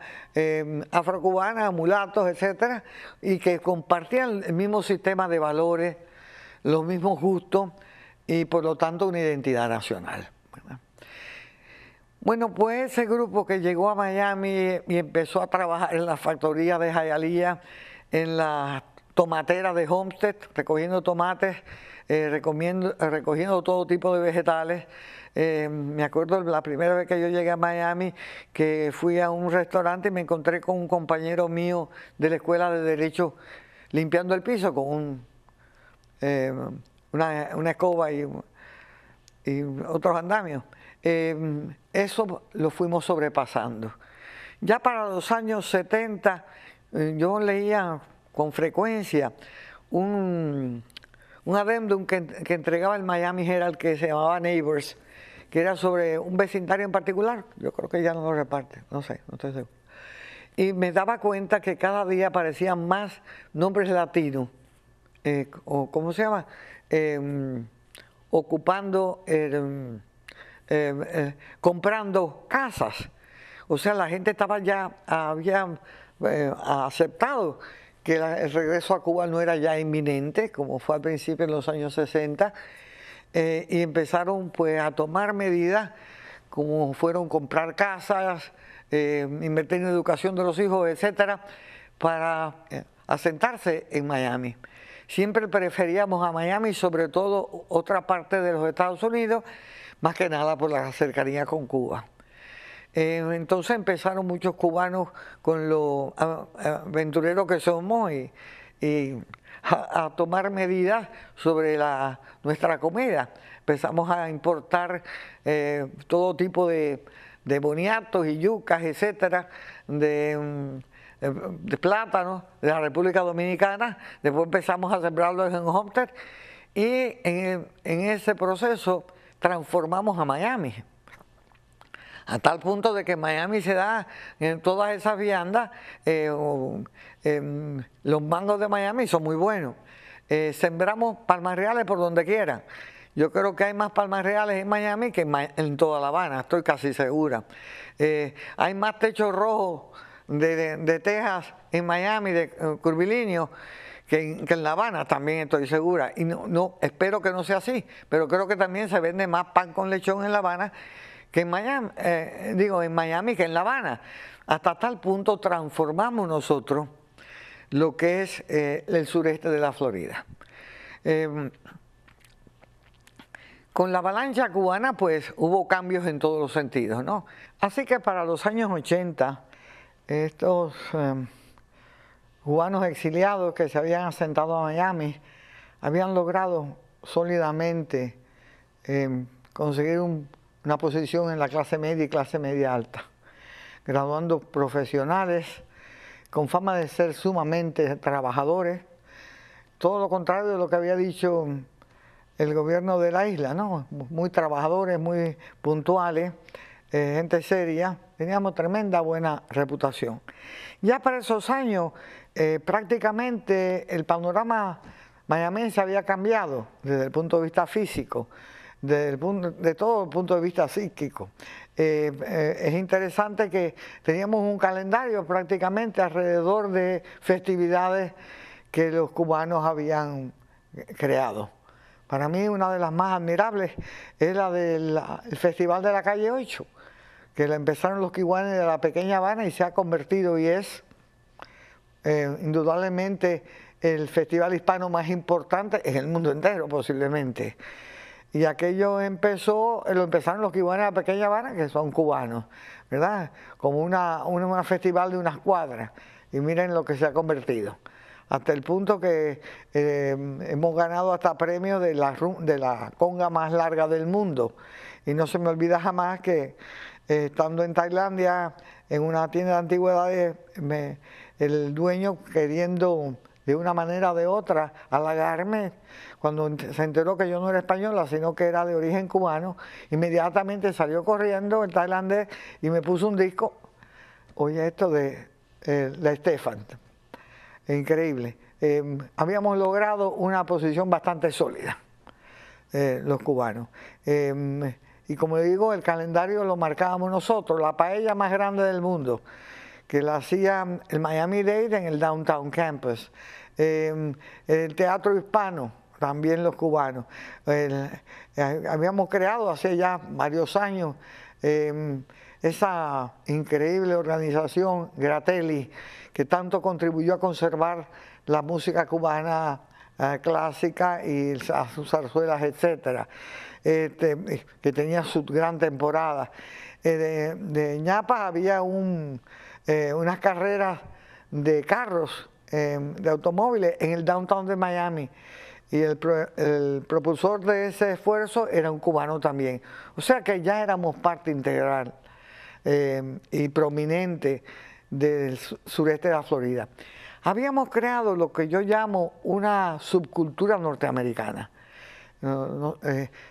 Speaker 1: afrocubana, mulatos, etcétera, y que compartían el mismo sistema de valores, los mismos gustos y por lo tanto una identidad nacional. Bueno, pues ese grupo que llegó a Miami y empezó a trabajar en la factoría de Jayalía, en las tomatera de Homestead, recogiendo tomates, eh, eh, recogiendo, todo tipo de vegetales. Eh, me acuerdo la primera vez que yo llegué a Miami, que fui a un restaurante y me encontré con un compañero mío de la escuela de Derecho limpiando el piso con un, una, escoba y, y otros andamios. eso lo fuimos sobrepasando. Ya para los años 70, yo leía con frecuencia un, un adendum que, entregaba el Miami Herald que se llamaba Neighbors, que era sobre un vecindario en particular. Yo creo que ya no lo reparte, no sé, no estoy seguro. Y me daba cuenta que cada día aparecían más nombres latinos, eh, o ¿cómo se llama? Em, ocupando, er, em, em, eh, comprando casas. O sea, la gente estaba ya, había eh, aceptado que el regreso a Cuba no era ya inminente, como fue al principio en los años 60, eh, y empezaron pues a tomar medidas como fueron comprar casas, eh, invertir en educación de los hijos, etcétera, para eh, asentarse en Miami. Siempre preferíamos a Miami, sobre todo otra parte de los Estados Unidos, más que nada por la cercanía con Cuba. Eh, entonces empezaron muchos cubanos con lo aventureros que somos a, tomar medidas sobre nuestra comida. Empezamos a importar eh, todo tipo de, boniatos y yucas, etcétera, de, mm, eh, de plátanos de la República Dominicana. Después empezamos a sembrarlos en Homestead y en ese proceso transformamos a Miami a tal punto de que Miami se da en eh, todas esas viandas, eh, em, los mangos de Miami son muy buenos. Eh, sembramos palmas reales por donde quiera. Yo creo que hay más palmas reales en Miami que en, toda La Habana, estoy casi segura. hay más techos rojos de, Texas en Miami, de curvilíneos, que, en, La Habana también estoy segura. Y no, no, espero que no sea así, pero creo que también se vende más pan con lechón en La Habana que en Miami, eh, digo, en Miami, que en La Habana. Hasta tal punto transformamos nosotros lo que es eh, el sureste de la Florida. Em, con la avalancha cubana, pues hubo cambios en todos los sentidos, ¿no? Así que para los años 80, estos em, cubanos exiliados que se habían asentado a Miami habían logrado sólidamente em, conseguir un una posición en la clase media y clase media alta, graduando profesionales con fama de ser sumamente trabajadores, todo lo contrario de lo que había dicho el gobierno de la isla, ¿no? Muy trabajadores, muy puntuales, eh, gente seria, teníamos tremenda buena reputación. Ya para esos años eh, prácticamente el panorama mayamense había cambiado desde el punto de vista físico de, todo el punto de vista psíquico. Eh, eh, es interesante que teníamos un calendario prácticamente alrededor de festividades que los cubanos habían creado. Para mí una de las más admirables es la del Festival de la Calle 8, que la empezaron los cubanos de la pequeña Habana y se ha convertido y es eh, indudablemente el festival hispano más importante en el mundo entero posiblemente. Y aquello empezó, eh, lo empezaron los que iban a la Pequeña Habana, que son cubanos, ¿verdad? Como una, un una festival de unas cuadras. Y miren lo que se ha convertido. Hasta el punto que eh, hemos ganado hasta premios de la, de la conga más larga del mundo. Y no se me olvida jamás que eh, estando en Tailandia, en una tienda de antigüedades, me, el dueño queriendo de una manera o de otra, halagarme. Cuando se enteró que yo no era española, sino que era de origen cubano, inmediatamente salió corriendo el tailandés y me puso un disco. Oye, esto de eh, la Estefan. Increíble. Em, habíamos logrado una posición bastante sólida, eh, los cubanos. Em, y como digo, el calendario lo marcábamos nosotros, la paella más grande del mundo que la hacía mm, el Miami Dade en el Downtown Campus, em, el Teatro Hispano, también los cubanos. Eh, habíamos creado hace ya varios años em, esa increíble organización, Gratelli, que tanto contribuyó a conservar la música cubana eh, clásica y a sus zarzuelas, etcétera, este, que tenía su gran temporada. Eh, de, de había un eh, unas carreras de carros, eh, de automóviles en el downtown de Miami. Y el, propulsor de ese esfuerzo era un cubano también. O sea que ya éramos parte integral eh, y prominente del sureste de la Florida. Habíamos creado lo que yo llamo una subcultura norteamericana.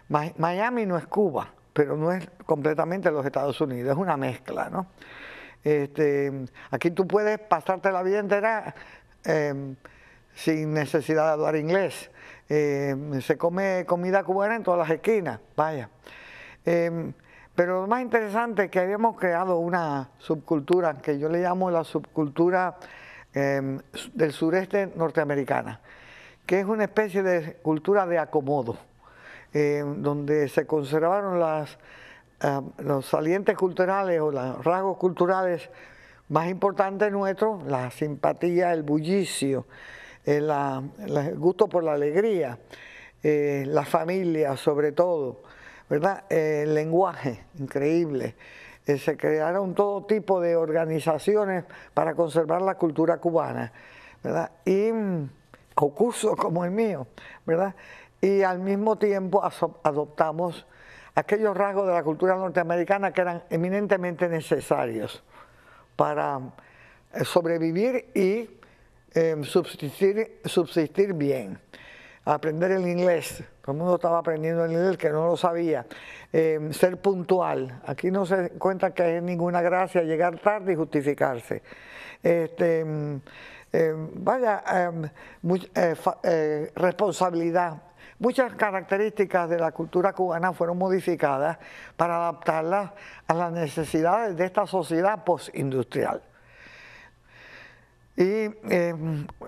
Speaker 1: Miami no es Cuba, pero no es completamente los Estados Unidos, es una mezcla, ¿no? Este, aquí tú puedes pasarte la vida entera em, sin necesidad de hablar inglés. Em, se come comida cubana en todas las esquinas, vaya. Em, pero lo más interesante es que habíamos creado una subcultura que yo le llamo la subcultura del sureste norteamericana, que es una especie de cultura de acomodo, donde se conservaron las los salientes culturales o los rasgos culturales más importantes nuestros, la simpatía, el bullicio, el, gusto por la alegría, eh, la familia sobre todo, ¿verdad? Eh, el lenguaje, increíble. Eh, se crearon todo tipo de organizaciones para conservar la cultura cubana, ¿verdad? Y mm, concursos como el mío, ¿verdad? Y al mismo tiempo adoptamos aquellos rasgos de la cultura norteamericana que eran eminentemente necesarios para eh, sobrevivir y em, subsistir, bien. Aprender el inglés, todo el mundo estaba aprendiendo el inglés que no lo sabía. Em, ser puntual, aquí no se cuenta que hay ninguna gracia llegar tarde y justificarse. Este, em, vaya, eh, eh, responsabilidad, Muchas características de la cultura cubana fueron modificadas para adaptarlas a las necesidades de esta sociedad postindustrial y eh,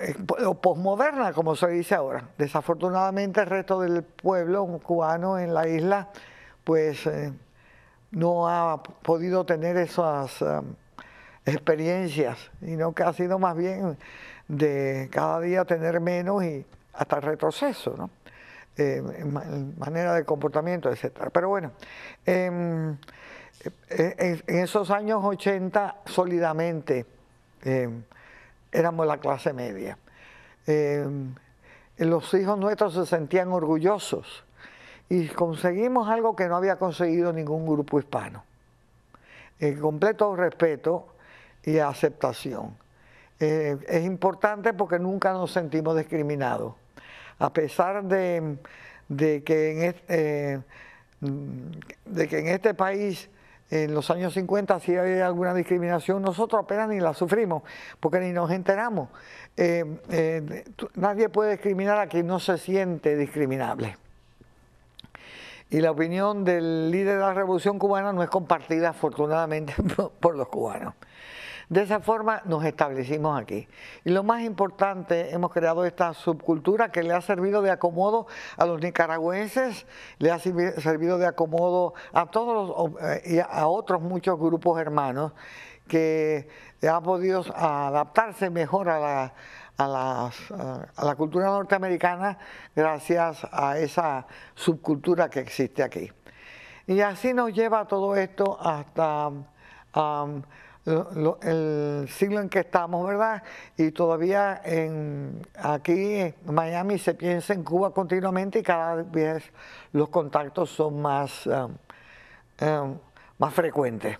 Speaker 1: eh, postmoderna, como se dice ahora. Desafortunadamente el resto del pueblo cubano en la isla pues eh, no ha podido tener esas um, experiencias, sino que ha sido más bien de cada día tener menos y hasta retroceso, ¿no? Eh, manera de comportamiento, etc. Pero bueno, em, eh, eh, en, esos años 80 sólidamente em, éramos la clase media. Em, los hijos nuestros se sentían orgullosos y conseguimos algo que no había conseguido ningún grupo hispano. El completo respeto y aceptación. es importante porque nunca nos sentimos discriminados a pesar eh, de, que, en este, país en los años 50 si hay alguna discriminación, nosotros apenas ni la sufrimos, porque ni nos enteramos. Eh, eh, nadie puede discriminar a quien no se siente discriminable. Y la opinión del líder de la revolución cubana no es compartida afortunadamente por los cubanos. De esa forma nos establecimos aquí. Y lo más importante, hemos creado esta subcultura que le ha servido de acomodo a los nicaragüenses, le ha servido de acomodo a todos eh, y a otros muchos grupos hermanos que han podido adaptarse mejor a la, a, la cultura norteamericana gracias a esa subcultura que existe aquí. Y así nos lleva todo esto hasta el siglo en que estamos, ¿verdad? Y todavía en, aquí en Miami se piensa en Cuba continuamente y cada vez los contactos son más, um, um, más frecuentes,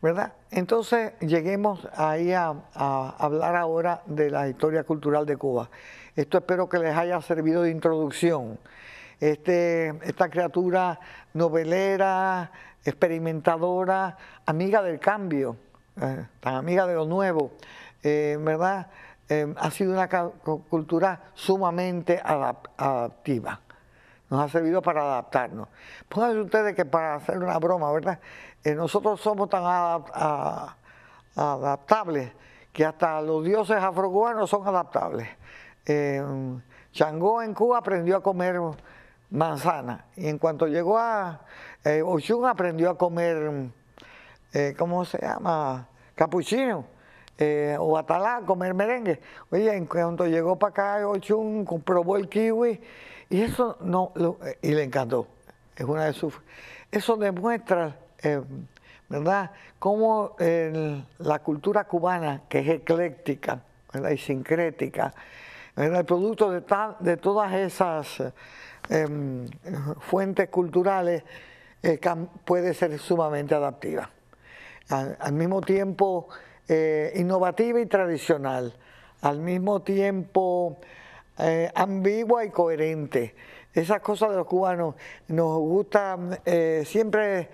Speaker 1: ¿verdad? Entonces lleguemos ahí a, hablar ahora de la historia cultural de Cuba. Esto espero que les haya servido de introducción. Este, esta criatura novelera, experimentadora, amiga del cambio eh, tan amiga de lo nuevo, eh, ¿verdad? Eh, ha sido una cultura sumamente adaptiva. Nos ha servido para adaptarnos. Pónganse ustedes que para hacer una broma, ¿verdad? nosotros somos tan adaptables que hasta los dioses afrocubanos son adaptables. Changó en Cuba aprendió a comer manzana y en cuanto llegó a eh, Oshun aprendió a comer, ¿cómo se llama? capuchino eh, o atalá, comer merengue. Oye, en cuanto llegó para acá, Ochun comprobó el kiwi y eso no, lo, eh, y le encantó. Es una de sus. Eso demuestra, eh, ¿verdad?, cómo la cultura cubana, que es ecléctica y sincrética, el producto de, todas esas em, fuentes culturales, puede ser sumamente adaptiva al, mismo tiempo eh, innovativa y tradicional, al mismo tiempo eh, ambigua y coherente. Esas cosas de los cubanos nos gusta eh, siempre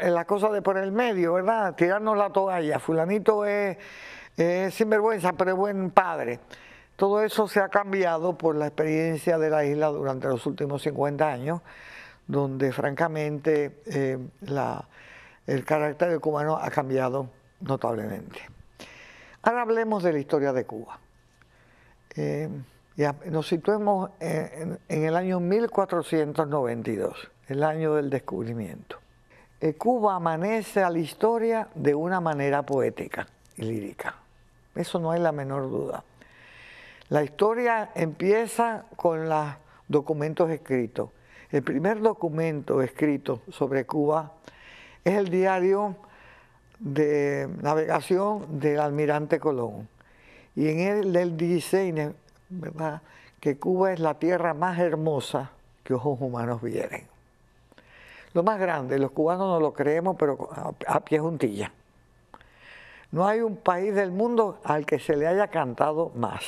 Speaker 1: las la cosa de por el medio, ¿verdad? Tirarnos la toalla. Fulanito es, sinvergüenza, pero es buen padre. Todo eso se ha cambiado por la experiencia de la isla durante los últimos 50 años, donde francamente la, el carácter cubano ha cambiado notablemente. Ahora hablemos de la historia de Cuba. Eh, nos situemos en, el año 1492, el año del descubrimiento. Eh, Cuba amanece a la historia de una manera poética y lírica. Eso no es la menor duda. La historia empieza con los documentos escritos. El primer documento escrito sobre Cuba es el diario de navegación del almirante Colón. Y en él él dice ¿verdad? que Cuba es la tierra más hermosa que ojos humanos vienen. Lo más grande, los cubanos no lo creemos, pero a, pie juntilla. No hay un país del mundo al que se le haya cantado más.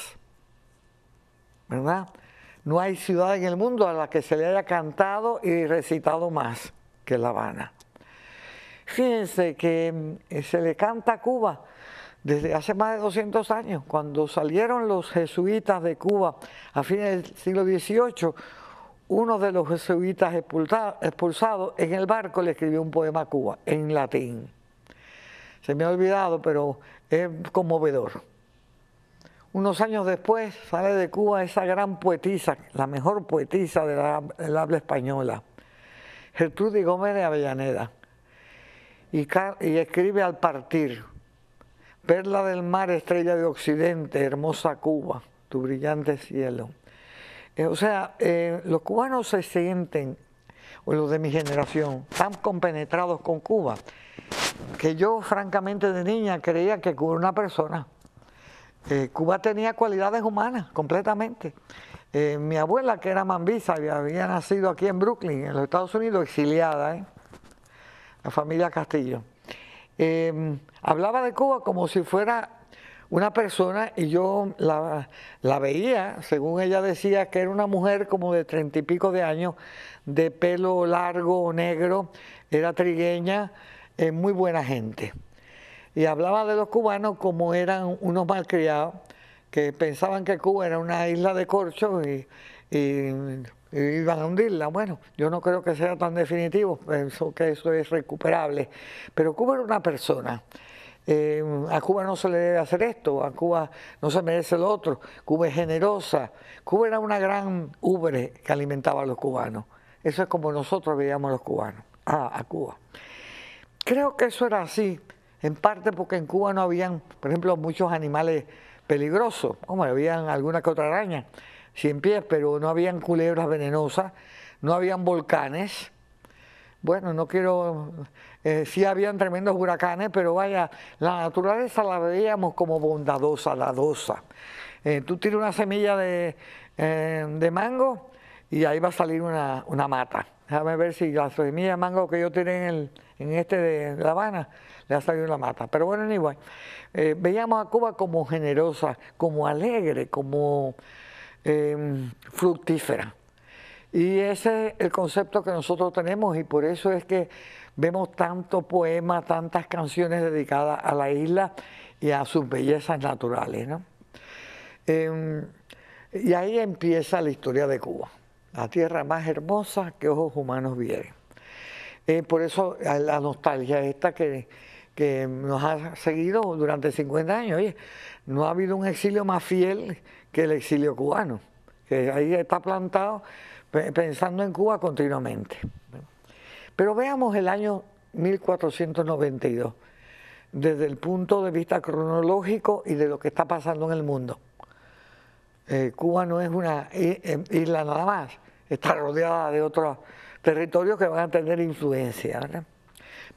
Speaker 1: ¿Verdad? No hay ciudad en el mundo a la que se le haya cantado y recitado más que La Habana. Fíjense que mm, eh, se le canta a Cuba desde hace más de 200 años, cuando salieron los jesuitas de Cuba a fines del siglo XVIII, uno de los jesuitas expulsados en el barco le escribió un poema a Cuba en latín. Se me ha olvidado, pero es conmovedor. Unos años después sale de Cuba esa gran poetisa, la mejor poetisa del habla española, Gertrudis Gómez de Avellaneda y, escribe al partir, Perla del mar, estrella de occidente, hermosa Cuba, tu brillante cielo. Eh, o sea, eh, los cubanos se sienten, o los de mi generación, tan compenetrados con Cuba, que yo francamente de niña creía que Cuba era una persona. Eh, Cuba tenía cualidades humanas completamente. mi abuela, que era mambisa, había nacido aquí en Brooklyn, en los Estados Unidos, exiliada, la familia Castillo. Em, hablaba de Cuba como si fuera una persona y yo la, veía, según ella decía, que era una mujer como de treinta y pico de años, de pelo largo, negro, era trigueña, eh, muy buena gente. Y hablaba de los cubanos como eran unos malcriados, que pensaban que Cuba era una isla de corchos y iban a hundirla. Bueno, yo no creo que sea tan definitivo, pienso que eso es recuperable. Pero Cuba era una persona. Eh, a Cuba no se le debe hacer esto, a Cuba no se merece lo otro. Cuba es generosa. Cuba era una gran ubre que alimentaba a los cubanos. Eso es como nosotros veíamos a los cubanos, a Cuba. Creo que eso era así, en parte porque en Cuba no habían, por ejemplo, muchos animales peligrosos, como habían alguna que otra araña sin pies, pero no habían culebras venenosas, no habían volcanes. Bueno, no quiero, si eh, sí habían tremendos huracanes, pero vaya, la naturaleza la veíamos como bondadosa, ladosa. Eh, tú tiras una semilla de, eh, de, mango y ahí va a salir una, una, mata. Déjame ver si la semilla de mango que yo tiré en, el, en este de La Habana le ha salido una mata. Pero bueno, igual, veíamos a Cuba como generosa, como alegre, como Em, fructífera. Y ese es el concepto que nosotros tenemos y por eso es que vemos tanto poema, tantas canciones dedicadas a la isla y a sus bellezas naturales. Em, y ahí empieza la historia de Cuba, la tierra más hermosa que ojos humanos vieron. Eh, por eso la nostalgia esta que, que nos ha seguido durante 50 años. no ha habido un exilio más fiel que el exilio cubano, que ahí está plantado pensando en Cuba continuamente. Pero veamos el año 1492, desde el punto de vista cronológico y de lo que está pasando en el mundo. Eh, Cuba no es una eh, isla nada más, está rodeada de otros territorios que van a tener influencia.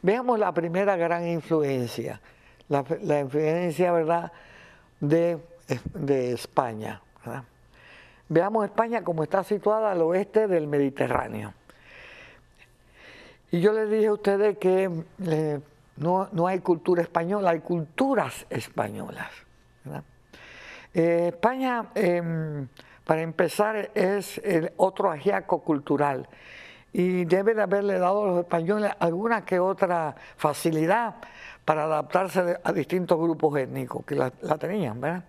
Speaker 1: Veamos la primera gran influencia, la, influencia ¿verdad? de de España. Veamos España como está situada al oeste del Mediterráneo. Y yo les dije a ustedes que eh, no, hay cultura española, hay culturas españolas. Eh, España, em, para empezar, es otro agiaco cultural y debe de haberle dado a los españoles alguna que otra facilidad para adaptarse a distintos grupos étnicos que la, tenían. ¿verdad?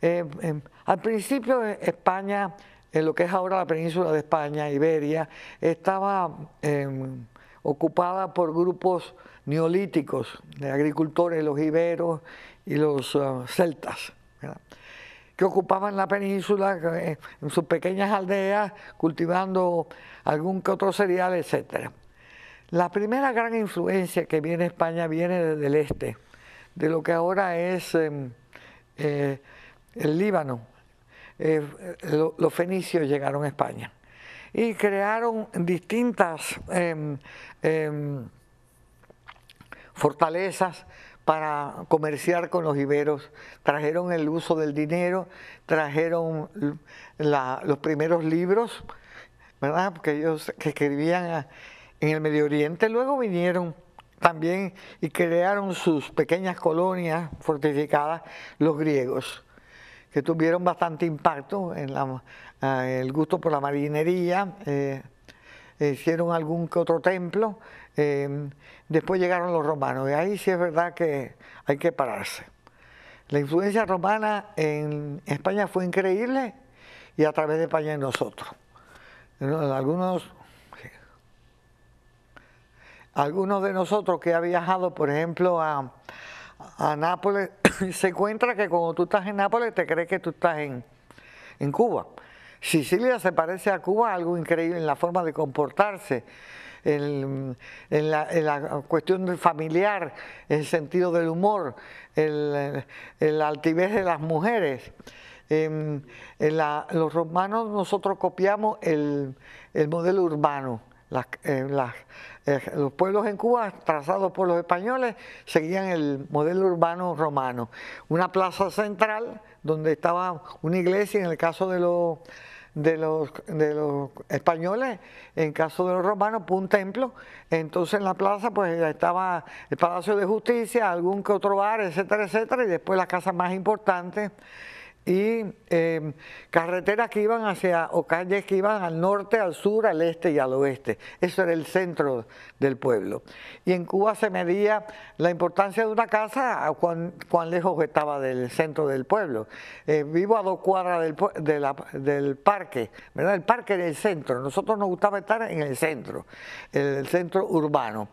Speaker 1: Eh, eh, al principio España, en lo que es ahora la península de España, Iberia, estaba em, ocupada por grupos neolíticos de agricultores, los iberos y los ah, celtas, que ocupaban la península eh, en sus pequeñas aldeas, cultivando algún que otro cereal, etcétera. La primera gran influencia que viene a España viene desde el este, de lo que ahora es em, eh, el Líbano. Eh, los fenicios llegaron a España y crearon distintas em, em, fortalezas para comerciar con los iberos, trajeron el uso del dinero, trajeron los primeros libros, ¿verdad? Porque ellos que escribían... A, en el Medio Oriente. Luego vinieron también y crearon sus pequeñas colonias fortificadas los griegos, que tuvieron bastante impacto en, ah, el gusto por la marinería, eh, e hicieron algún que otro templo, em, después llegaron los romanos y ahí sí es verdad que hay que pararse. La influencia romana en España fue increíble y a través de España en nosotros. Algunos algunos de nosotros que ha viajado, por ejemplo, a, Nápoles, se encuentra que cuando tú estás en Nápoles te crees que tú estás en, Cuba. Sicilia se parece a Cuba, algo increíble en la forma de comportarse, en, la, cuestión familiar, el sentido del humor, el, altivez de las mujeres. los romanos nosotros copiamos el modelo urbano eh, eh, los pueblos en Cuba, trazados por los españoles, seguían el modelo urbano romano. Una plaza central donde estaba una iglesia, en el caso de los, de los, de los españoles, en el caso de los romanos, un templo. Entonces en la plaza pues estaba el Palacio de Justicia, algún que otro bar, etcétera, etcétera, y después la casa más importante y em, carreteras que iban hacia, o calles que iban al norte, al sur, al este y al oeste. Eso era el centro del pueblo. Y en Cuba se medía la importancia de una casa a cuán, lejos estaba del centro del pueblo. Eh, vivo a dos cuadras del, del parque, ¿verdad? El parque era el centro. Nosotros nos gustaba estar en el centro, el, el centro urbano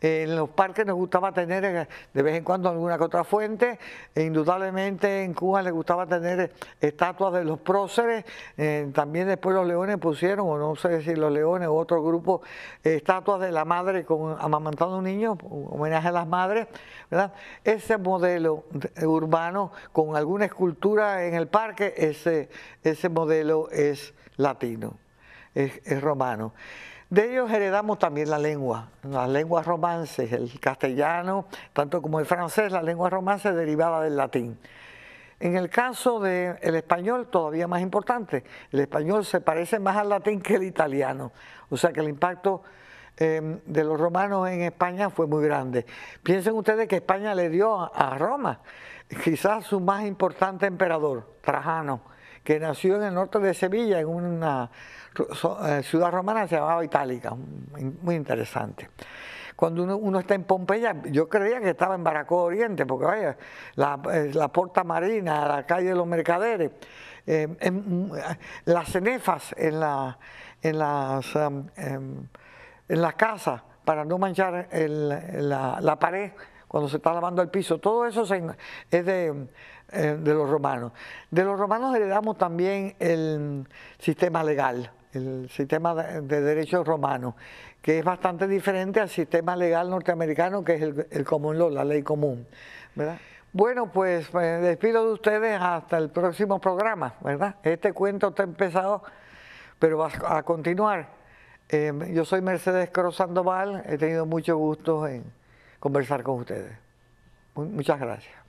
Speaker 1: en los parques nos gustaba tener eh, de vez en cuando alguna que otra fuente. E indudablemente en Cuba les gustaba tener eh, estatuas de los próceres. Eh, también después los leones pusieron, o no sé si los leones u otro grupo, estatuas de la madre con, amamantando a un niño, homenaje a las madres. ¿verdad? Ese modelo urbano con alguna escultura en el parque, ese, ese modelo es latino, es romano. De ellos heredamos también la lengua, las lenguas romances, el castellano, tanto como el francés, la lengua romance derivada del latín. En el caso del español, todavía más importante, el español se parece más al latín que el italiano, o sea que el impacto em, de los romanos en España fue muy grande. Piensen ustedes que España le dio a Roma quizás su más importante emperador, Trajano que nació en el norte de Sevilla, en una eh, ciudad romana que se llamaba Itálica, muy interesante. Cuando uno, está en Pompeya, yo creía que estaba en Baracó Oriente, porque vaya, la, eh, la Porta Marina, la calle de los Mercaderes, eh, mm, las cenefas en, la, en las, em, em, las casas para no manchar la, la pared cuando se está lavando el piso. Todo eso es de, eh, de los romanos. De los romanos heredamos también el sistema legal, el sistema de derechos romanos, que es bastante diferente al sistema legal norteamericano, que es el, común law, la ley común. Bueno, pues me despido de ustedes hasta el próximo programa, ¿verdad? Este cuento está empezado, pero va a continuar. Em, yo soy Mercedes Cruz Sandoval, he tenido mucho gusto en conversar con ustedes. Muchas gracias.